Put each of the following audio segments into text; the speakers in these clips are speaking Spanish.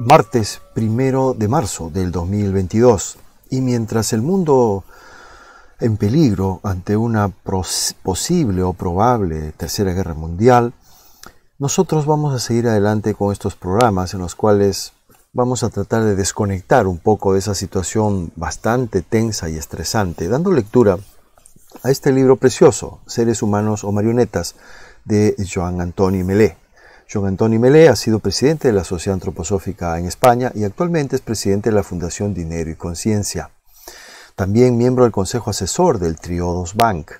martes primero de marzo del 2022. Y mientras el mundo en peligro ante una posible o probable tercera guerra mundial, nosotros vamos a seguir adelante con estos programas en los cuales vamos a tratar de desconectar un poco de esa situación bastante tensa y estresante, dando lectura a este libro precioso, Seres Humanos o Marionetas, de Joan Antoni Melé. John Antoni Melé ha sido presidente de la Sociedad Antroposófica en España y actualmente es presidente de la Fundación Dinero y Conciencia. También miembro del Consejo Asesor del Triodos Bank.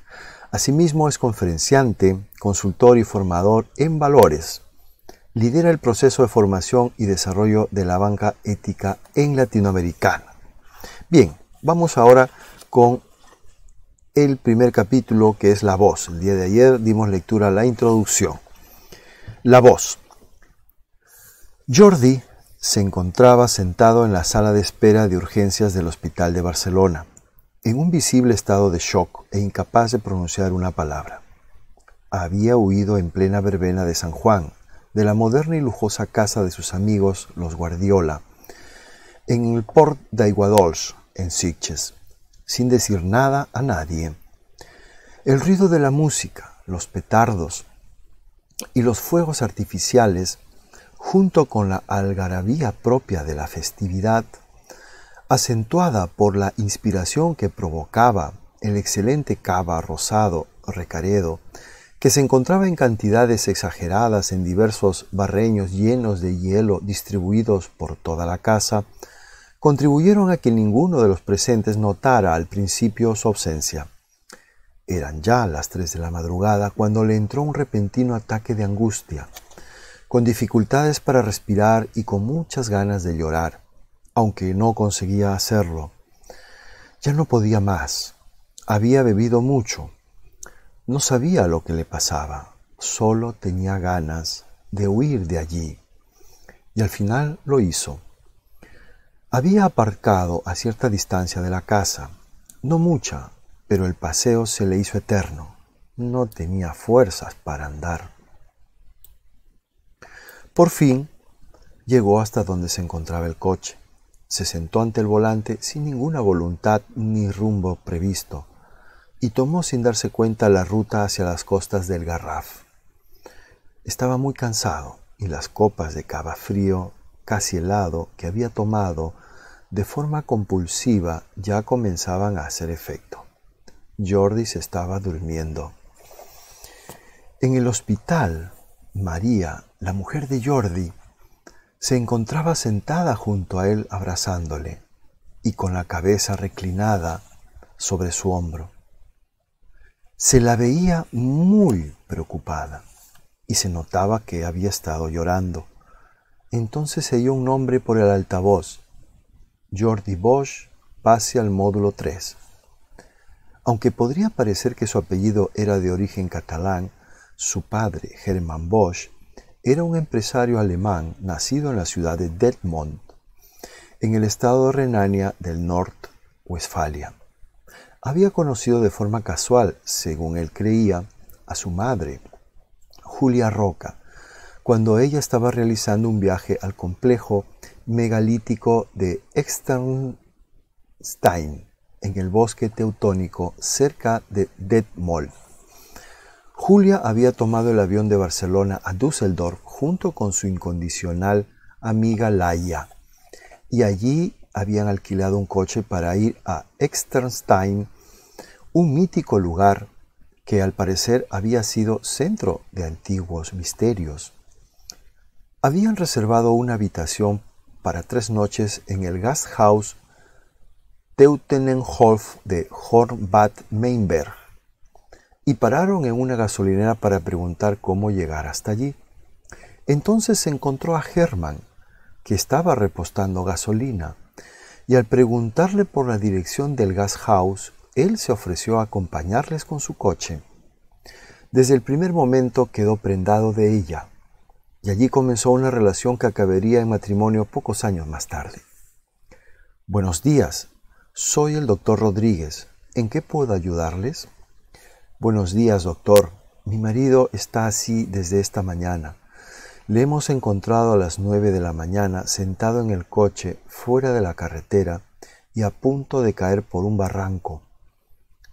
Asimismo es conferenciante, consultor y formador en valores. Lidera el proceso de formación y desarrollo de la banca ética en Latinoamericana. Bien, vamos ahora con el primer capítulo que es La voz. El día de ayer dimos lectura a la introducción. La voz. Jordi se encontraba sentado en la sala de espera de urgencias del Hospital de Barcelona, en un visible estado de shock e incapaz de pronunciar una palabra. Había huido en plena verbena de San Juan, de la moderna y lujosa casa de sus amigos, los Guardiola, en el Port d'Aiguadols, en Sitges, sin decir nada a nadie. El ruido de la música, los petardos, y los fuegos artificiales, junto con la algarabía propia de la festividad, acentuada por la inspiración que provocaba el excelente cava rosado Recaredo, que se encontraba en cantidades exageradas en diversos barreños llenos de hielo distribuidos por toda la casa, contribuyeron a que ninguno de los presentes notara al principio su ausencia. Eran ya las tres de la madrugada cuando le entró un repentino ataque de angustia, con dificultades para respirar y con muchas ganas de llorar, aunque no conseguía hacerlo. Ya no podía más. Había bebido mucho. No sabía lo que le pasaba. Solo tenía ganas de huir de allí. Y al final lo hizo. Había aparcado a cierta distancia de la casa, no mucha, pero el paseo se le hizo eterno. No tenía fuerzas para andar. Por fin llegó hasta donde se encontraba el coche. Se sentó ante el volante sin ninguna voluntad ni rumbo previsto y tomó sin darse cuenta la ruta hacia las costas del Garraf. Estaba muy cansado y las copas de cava frío, casi helado, que había tomado de forma compulsiva ya comenzaban a hacer efecto. Jordi se estaba durmiendo. En el hospital, María, la mujer de Jordi, se encontraba sentada junto a él abrazándole y con la cabeza reclinada sobre su hombro. Se la veía muy preocupada y se notaba que había estado llorando. Entonces se oyó un nombre por el altavoz. Jordi Bosch, pase al módulo 3. Aunque podría parecer que su apellido era de origen catalán, su padre, Hermann Bosch, era un empresario alemán nacido en la ciudad de Detmold, en el estado de Renania del Norte, Westfalia. Había conocido de forma casual, según él creía, a su madre, Julia Roca, cuando ella estaba realizando un viaje al complejo megalítico de Externstein, en el bosque teutónico cerca de Detmold. Julia había tomado el avión de Barcelona a Düsseldorf junto con su incondicional amiga Laia, y allí habían alquilado un coche para ir a Externstein, un mítico lugar que al parecer había sido centro de antiguos misterios. Habían reservado una habitación para tres noches en el Gasthaus de Hornbad Meinberg y pararon en una gasolinera para preguntar cómo llegar hasta allí. Entonces se encontró a Hermann, que estaba repostando gasolina, y al preguntarle por la dirección del gas house, él se ofreció a acompañarles con su coche. Desde el primer momento quedó prendado de ella, y allí comenzó una relación que acabaría en matrimonio pocos años más tarde. Buenos días, soy el doctor Rodríguez. ¿En qué puedo ayudarles? Buenos días, doctor. Mi marido está así desde esta mañana. Le hemos encontrado a las nueve de la mañana sentado en el coche fuera de la carretera y a punto de caer por un barranco.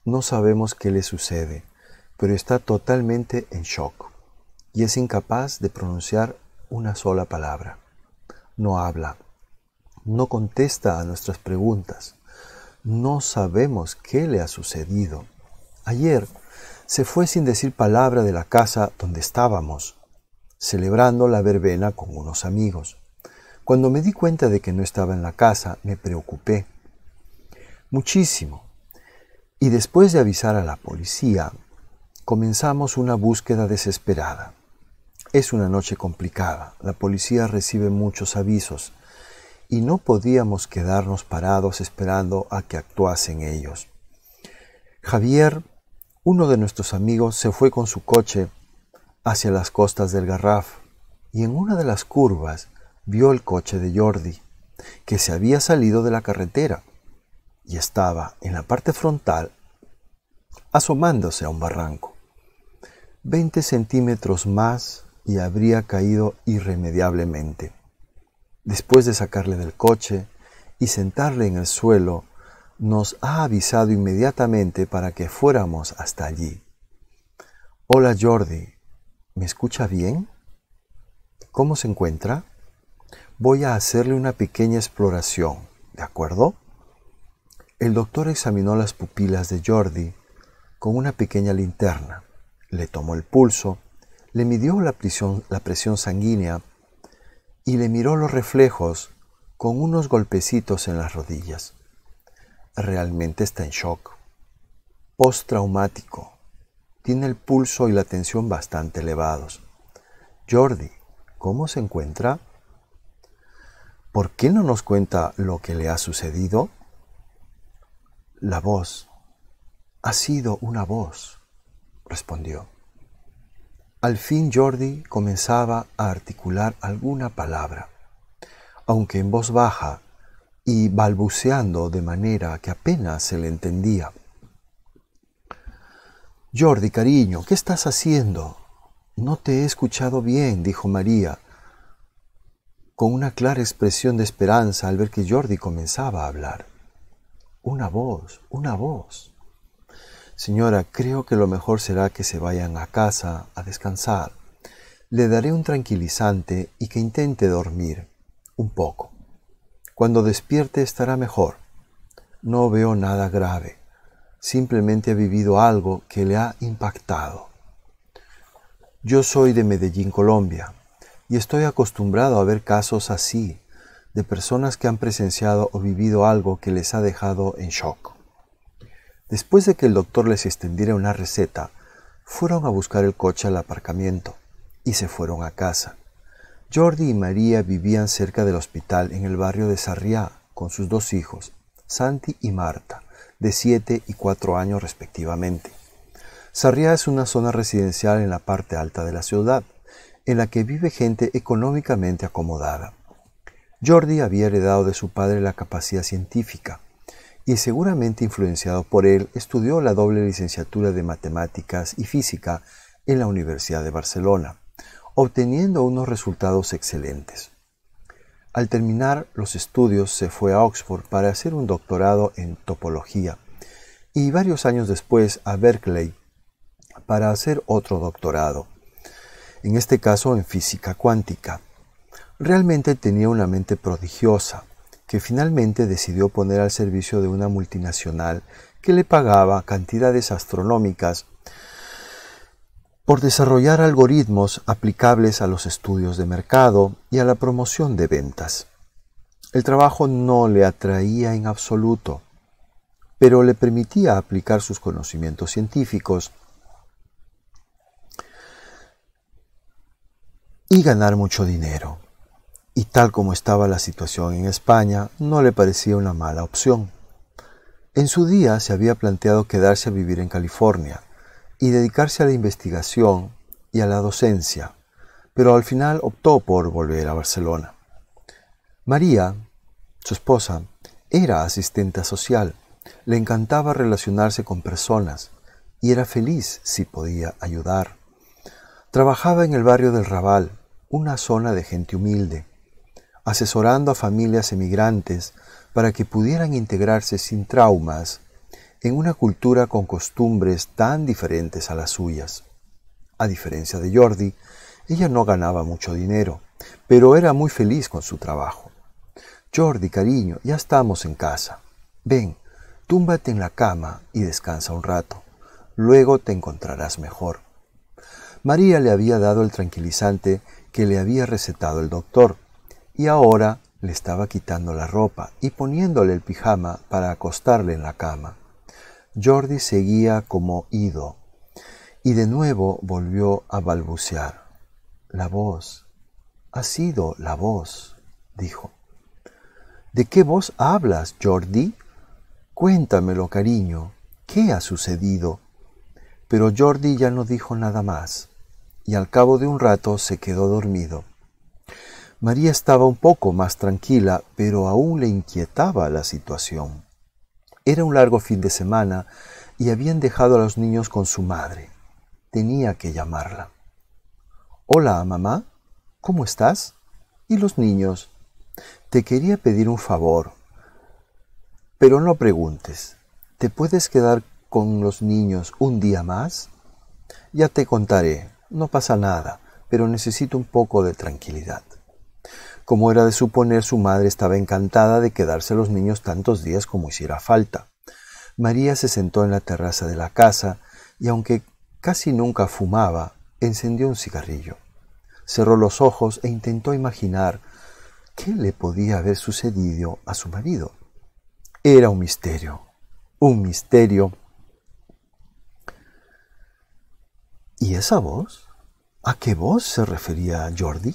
No sabemos qué le sucede, pero está totalmente en shock y es incapaz de pronunciar una sola palabra. No habla, no contesta a nuestras preguntas no sabemos qué le ha sucedido. Ayer se fue sin decir palabra de la casa donde estábamos, celebrando la verbena con unos amigos. Cuando me di cuenta de que no estaba en la casa, me preocupé muchísimo. Y después de avisar a la policía, comenzamos una búsqueda desesperada. Es una noche complicada. La policía recibe muchos avisos y no podíamos quedarnos parados esperando a que actuasen ellos. Javier, uno de nuestros amigos, se fue con su coche hacia las costas del Garraf y en una de las curvas vio el coche de Jordi, que se había salido de la carretera y estaba en la parte frontal asomándose a un barranco. Veinte centímetros más y habría caído irremediablemente después de sacarle del coche y sentarle en el suelo, nos ha avisado inmediatamente para que fuéramos hasta allí. Hola Jordi, ¿me escucha bien? ¿Cómo se encuentra? Voy a hacerle una pequeña exploración, ¿de acuerdo? El doctor examinó las pupilas de Jordi con una pequeña linterna, le tomó el pulso, le midió la presión, sanguínea y le miró los reflejos con unos golpecitos en las rodillas. Realmente está en shock. Postraumático. Tiene el pulso y la tensión bastante elevados. Jordi, ¿cómo se encuentra? ¿Por qué no nos cuenta lo que le ha sucedido? La voz. Ha sido una voz, respondió. Al fin Jordi comenzaba a articular alguna palabra, aunque en voz baja y balbuceando de manera que apenas se le entendía. Jordi, cariño, ¿qué estás haciendo? No te he escuchado bien, dijo María, con una clara expresión de esperanza al ver que Jordi comenzaba a hablar. Una voz, una voz. Señora, creo que lo mejor será que se vayan a casa a descansar. Le daré un tranquilizante y que intente dormir un poco. Cuando despierte estará mejor. No veo nada grave. Simplemente ha vivido algo que le ha impactado. Yo soy de Medellín, Colombia, y estoy acostumbrado a ver casos así, de personas que han presenciado o vivido algo que les ha dejado en shock. Después de que el doctor les extendiera una receta, fueron a buscar el coche al aparcamiento y se fueron a casa. Jordi y María vivían cerca del hospital en el barrio de Sarriá con sus dos hijos, Santi y Marta, de 7 y 4 años respectivamente. Sarriá es una zona residencial en la parte alta de la ciudad, en la que vive gente económicamente acomodada. Jordi había heredado de su padre la capacidad científica, y seguramente influenciado por él, estudió la doble licenciatura de matemáticas y física en la Universidad de Barcelona, obteniendo unos resultados excelentes. Al terminar los estudios se fue a Oxford para hacer un doctorado en topología y varios años después a Berkeley para hacer otro doctorado, en este caso en física cuántica. Realmente tenía una mente prodigiosa, que finalmente decidió poner al servicio de una multinacional que le pagaba cantidades astronómicas por desarrollar algoritmos aplicables a los estudios de mercado y a la promoción de ventas. El trabajo no le atraía en absoluto, pero le permitía aplicar sus conocimientos científicos y ganar mucho dinero y tal como estaba la situación en España, no le parecía una mala opción. En su día se había planteado quedarse a vivir en California y dedicarse a la investigación y a la docencia, pero al final optó por volver a Barcelona. María, su esposa, era asistente social, le encantaba relacionarse con personas y era feliz si podía ayudar. Trabajaba en el barrio del Raval, una zona de gente humilde, asesorando a familias emigrantes para que pudieran integrarse sin traumas en una cultura con costumbres tan diferentes a las suyas. A diferencia de Jordi, ella no ganaba mucho dinero, pero era muy feliz con su trabajo. Jordi, cariño, ya estamos en casa. Ven, túmbate en la cama y descansa un rato. Luego te encontrarás mejor. María le había dado el tranquilizante que le había recetado el doctor, y ahora le estaba quitando la ropa y poniéndole el pijama para acostarle en la cama. Jordi seguía como ido y de nuevo volvió a balbucear. La voz. Ha sido la voz, dijo. ¿De qué voz hablas, Jordi? Cuéntamelo, cariño. ¿Qué ha sucedido? Pero Jordi ya no dijo nada más, y al cabo de un rato se quedó dormido. María estaba un poco más tranquila, pero aún le inquietaba la situación. Era un largo fin de semana y habían dejado a los niños con su madre. Tenía que llamarla. Hola, mamá, ¿cómo estás? ¿Y los niños? Te quería pedir un favor, pero no preguntes. ¿Te puedes quedar con los niños un día más? Ya te contaré, no pasa nada, pero necesito un poco de tranquilidad. Como era de suponer, su madre estaba encantada de quedarse los niños tantos días como hiciera falta. María se sentó en la terraza de la casa y aunque casi nunca fumaba, encendió un cigarrillo. Cerró los ojos e intentó imaginar qué le podía haber sucedido a su marido. Era un misterio, un misterio. ¿Y esa voz? ¿A qué voz se refería Jordi?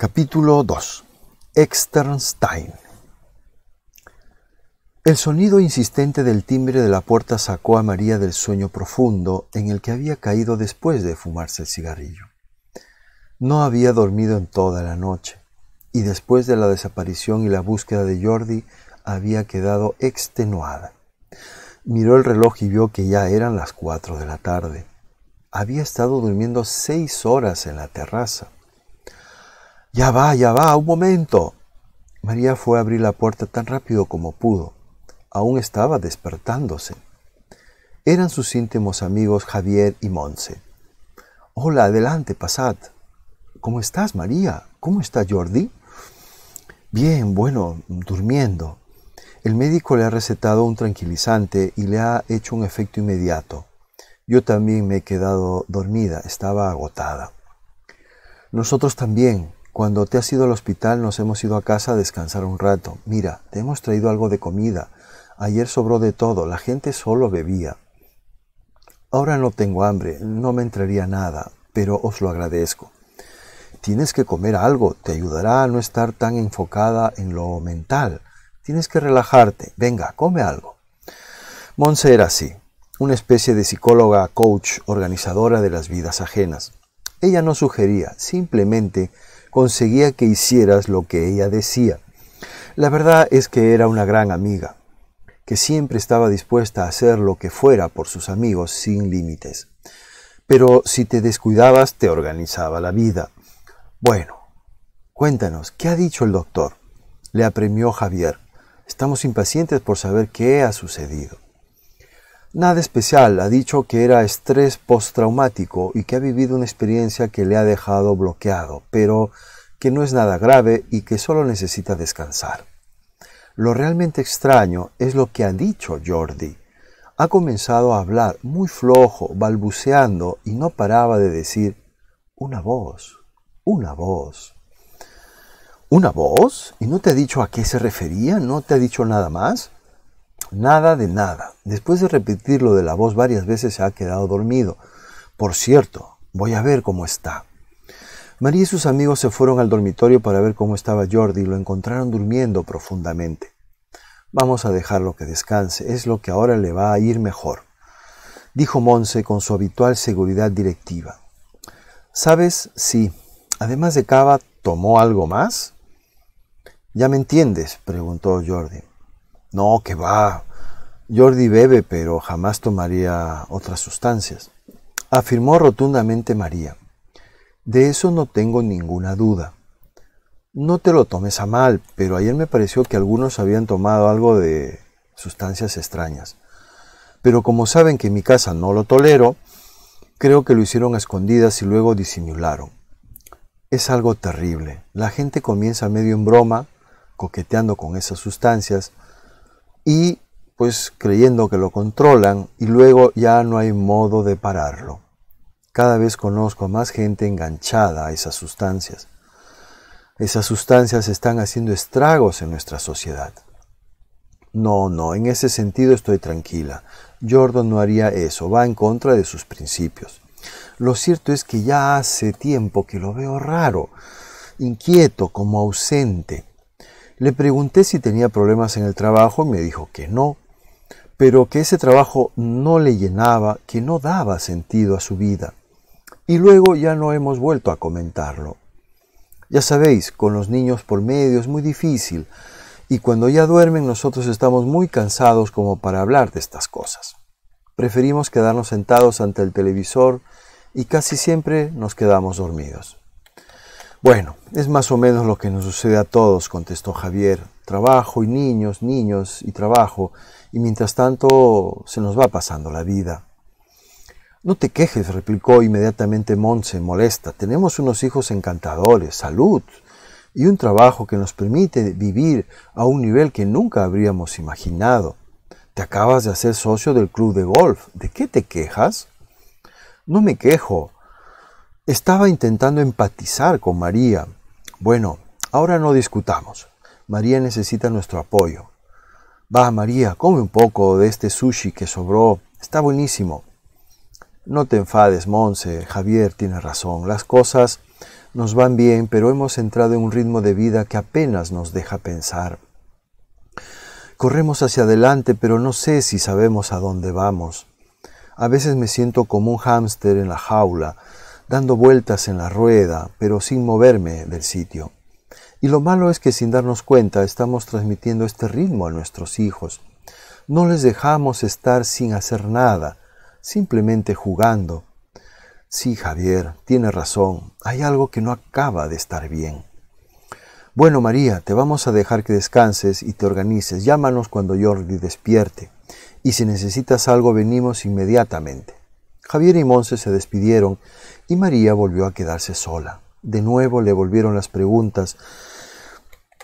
Capítulo 2. Externstein. El sonido insistente del timbre de la puerta sacó a María del sueño profundo en el que había caído después de fumarse el cigarrillo. No había dormido en toda la noche, y después de la desaparición y la búsqueda de Jordi había quedado extenuada. Miró el reloj y vio que ya eran las cuatro de la tarde. Había estado durmiendo seis horas en la terraza ya va, ya va, un momento. María fue a abrir la puerta tan rápido como pudo. Aún estaba despertándose. Eran sus íntimos amigos Javier y Monse. Hola, adelante, pasad. ¿Cómo estás, María? ¿Cómo está Jordi? Bien, bueno, durmiendo. El médico le ha recetado un tranquilizante y le ha hecho un efecto inmediato. Yo también me he quedado dormida, estaba agotada. Nosotros también, cuando te has ido al hospital nos hemos ido a casa a descansar un rato. Mira, te hemos traído algo de comida. Ayer sobró de todo, la gente solo bebía. Ahora no tengo hambre, no me entraría nada, pero os lo agradezco. Tienes que comer algo, te ayudará a no estar tan enfocada en lo mental. Tienes que relajarte, venga, come algo. Monse era así, una especie de psicóloga, coach, organizadora de las vidas ajenas. Ella no sugería, simplemente conseguía que hicieras lo que ella decía. La verdad es que era una gran amiga, que siempre estaba dispuesta a hacer lo que fuera por sus amigos sin límites. Pero si te descuidabas, te organizaba la vida. Bueno, cuéntanos, ¿qué ha dicho el doctor? Le apremió Javier. Estamos impacientes por saber qué ha sucedido. Nada especial, ha dicho que era estrés postraumático y que ha vivido una experiencia que le ha dejado bloqueado, pero que no es nada grave y que solo necesita descansar. Lo realmente extraño es lo que ha dicho Jordi. Ha comenzado a hablar muy flojo, balbuceando y no paraba de decir una voz, una voz. ¿Una voz? ¿Y no te ha dicho a qué se refería? ¿No te ha dicho nada más? Nada de nada. Después de repetir lo de la voz varias veces se ha quedado dormido. Por cierto, voy a ver cómo está. María y sus amigos se fueron al dormitorio para ver cómo estaba Jordi y lo encontraron durmiendo profundamente. Vamos a dejarlo que descanse, es lo que ahora le va a ir mejor, dijo Monse con su habitual seguridad directiva. ¿Sabes? si, Además de cava, ¿tomó algo más? Ya me entiendes, preguntó Jordi. No, que va. Jordi bebe, pero jamás tomaría otras sustancias. Afirmó rotundamente María. De eso no tengo ninguna duda. No te lo tomes a mal, pero ayer me pareció que algunos habían tomado algo de sustancias extrañas. Pero como saben que en mi casa no lo tolero, creo que lo hicieron a escondidas y luego disimularon. Es algo terrible. La gente comienza medio en broma, coqueteando con esas sustancias, y pues creyendo que lo controlan y luego ya no hay modo de pararlo. Cada vez conozco a más gente enganchada a esas sustancias. Esas sustancias están haciendo estragos en nuestra sociedad. No, no, en ese sentido estoy tranquila. Jordan no haría eso, va en contra de sus principios. Lo cierto es que ya hace tiempo que lo veo raro, inquieto, como ausente. Le pregunté si tenía problemas en el trabajo y me dijo que no, pero que ese trabajo no le llenaba, que no daba sentido a su vida. Y luego ya no hemos vuelto a comentarlo. Ya sabéis, con los niños por medio es muy difícil, y cuando ya duermen nosotros estamos muy cansados como para hablar de estas cosas. Preferimos quedarnos sentados ante el televisor y casi siempre nos quedamos dormidos. Bueno, es más o menos lo que nos sucede a todos, contestó Javier. Trabajo y niños, niños y trabajo, y mientras tanto se nos va pasando la vida. No te quejes, replicó inmediatamente Monse, molesta. Tenemos unos hijos encantadores, salud, y un trabajo que nos permite vivir a un nivel que nunca habríamos imaginado. Te acabas de hacer socio del club de golf. ¿De qué te quejas? No me quejo, estaba intentando empatizar con María. Bueno, ahora no discutamos. María necesita nuestro apoyo. Va, María, come un poco de este sushi que sobró. Está buenísimo. No te enfades, Monse. Javier tiene razón. Las cosas nos van bien, pero hemos entrado en un ritmo de vida que apenas nos deja pensar. Corremos hacia adelante, pero no sé si sabemos a dónde vamos. A veces me siento como un hámster en la jaula, dando vueltas en la rueda, pero sin moverme del sitio. Y lo malo es que sin darnos cuenta estamos transmitiendo este ritmo a nuestros hijos. No les dejamos estar sin hacer nada, simplemente jugando. Sí, Javier, tiene razón, hay algo que no acaba de estar bien. Bueno, María, te vamos a dejar que descanses y te organices. Llámanos cuando Jordi despierte. Y si necesitas algo, venimos inmediatamente. Javier y Monse se despidieron y María volvió a quedarse sola. De nuevo le volvieron las preguntas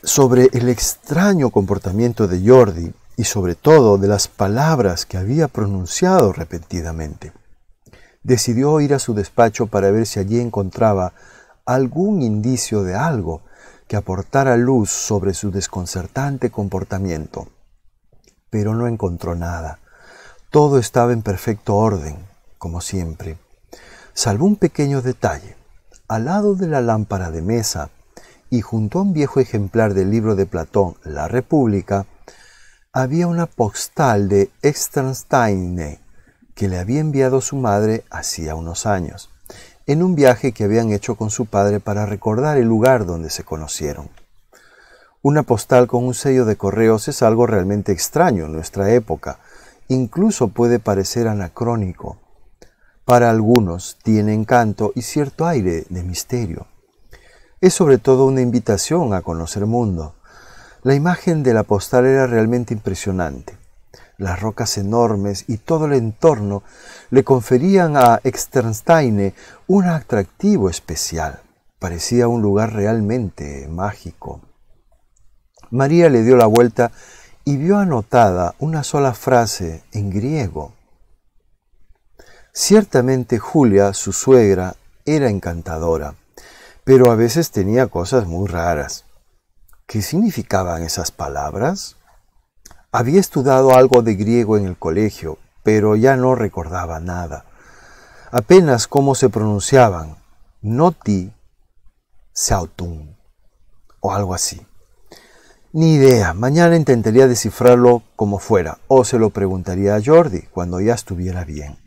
sobre el extraño comportamiento de Jordi y sobre todo de las palabras que había pronunciado repetidamente. Decidió ir a su despacho para ver si allí encontraba algún indicio de algo que aportara luz sobre su desconcertante comportamiento. Pero no encontró nada. Todo estaba en perfecto orden, como siempre salvo un pequeño detalle. Al lado de la lámpara de mesa y junto a un viejo ejemplar del libro de Platón, La República, había una postal de Extranstein, que le había enviado su madre hacía unos años, en un viaje que habían hecho con su padre para recordar el lugar donde se conocieron. Una postal con un sello de correos es algo realmente extraño en nuestra época, incluso puede parecer anacrónico. Para algunos tiene encanto y cierto aire de misterio. Es sobre todo una invitación a conocer mundo. La imagen de la postal era realmente impresionante. Las rocas enormes y todo el entorno le conferían a Externsteine un atractivo especial. Parecía un lugar realmente mágico. María le dio la vuelta y vio anotada una sola frase en griego Ciertamente Julia, su suegra, era encantadora, pero a veces tenía cosas muy raras. ¿Qué significaban esas palabras? Había estudiado algo de griego en el colegio, pero ya no recordaba nada. Apenas cómo se pronunciaban, noti sautum, o algo así. Ni idea, mañana intentaría descifrarlo como fuera, o se lo preguntaría a Jordi cuando ya estuviera bien.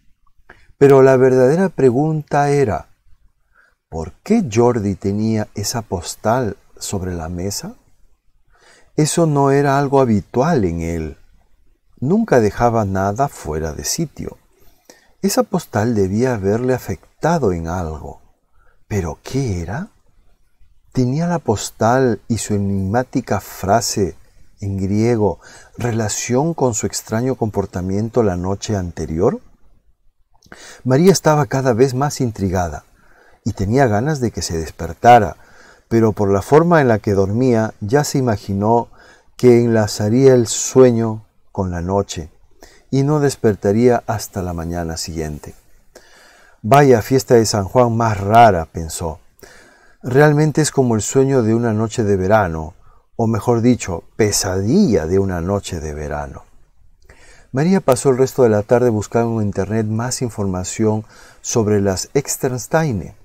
Pero la verdadera pregunta era, ¿por qué Jordi tenía esa postal sobre la mesa? Eso no era algo habitual en él. Nunca dejaba nada fuera de sitio. Esa postal debía haberle afectado en algo. ¿Pero qué era? ¿Tenía la postal y su enigmática frase en griego relación con su extraño comportamiento la noche anterior? María estaba cada vez más intrigada y tenía ganas de que se despertara, pero por la forma en la que dormía ya se imaginó que enlazaría el sueño con la noche y no despertaría hasta la mañana siguiente. Vaya fiesta de San Juan más rara, pensó. Realmente es como el sueño de una noche de verano, o mejor dicho, pesadilla de una noche de verano. María pasó el resto de la tarde buscando en internet más información sobre las Externsteine,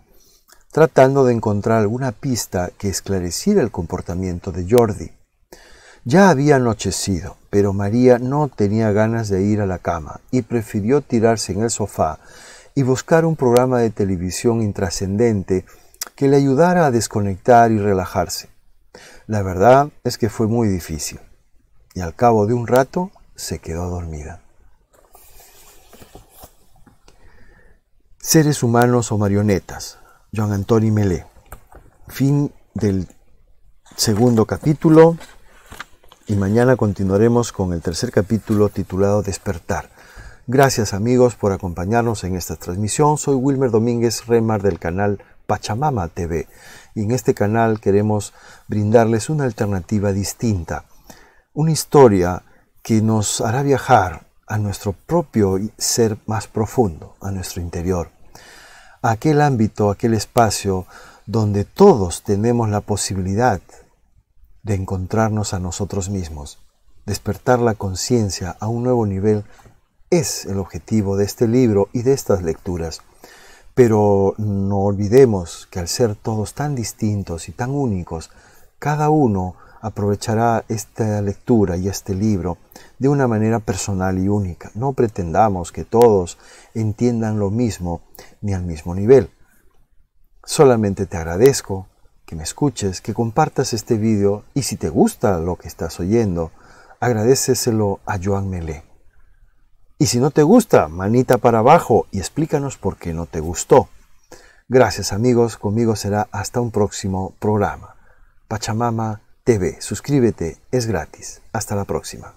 tratando de encontrar alguna pista que esclareciera el comportamiento de Jordi. Ya había anochecido, pero María no tenía ganas de ir a la cama y prefirió tirarse en el sofá y buscar un programa de televisión intrascendente que le ayudara a desconectar y relajarse. La verdad es que fue muy difícil. Y al cabo de un rato se quedó dormida. Seres humanos o marionetas, Joan Anthony Melé. Fin del segundo capítulo y mañana continuaremos con el tercer capítulo titulado Despertar. Gracias amigos por acompañarnos en esta transmisión. Soy Wilmer Domínguez Remar del canal Pachamama TV y en este canal queremos brindarles una alternativa distinta, una historia que nos hará viajar a nuestro propio ser más profundo, a nuestro interior, a aquel ámbito, aquel espacio donde todos tenemos la posibilidad de encontrarnos a nosotros mismos. Despertar la conciencia a un nuevo nivel es el objetivo de este libro y de estas lecturas. Pero no olvidemos que al ser todos tan distintos y tan únicos, cada uno aprovechará esta lectura y este libro de una manera personal y única. No pretendamos que todos entiendan lo mismo ni al mismo nivel. Solamente te agradezco que me escuches, que compartas este vídeo y si te gusta lo que estás oyendo, agradeceselo a Joan Melé. Y si no te gusta, manita para abajo y explícanos por qué no te gustó. Gracias amigos, conmigo será hasta un próximo programa. Pachamama TV. Suscríbete, es gratis. Hasta la próxima.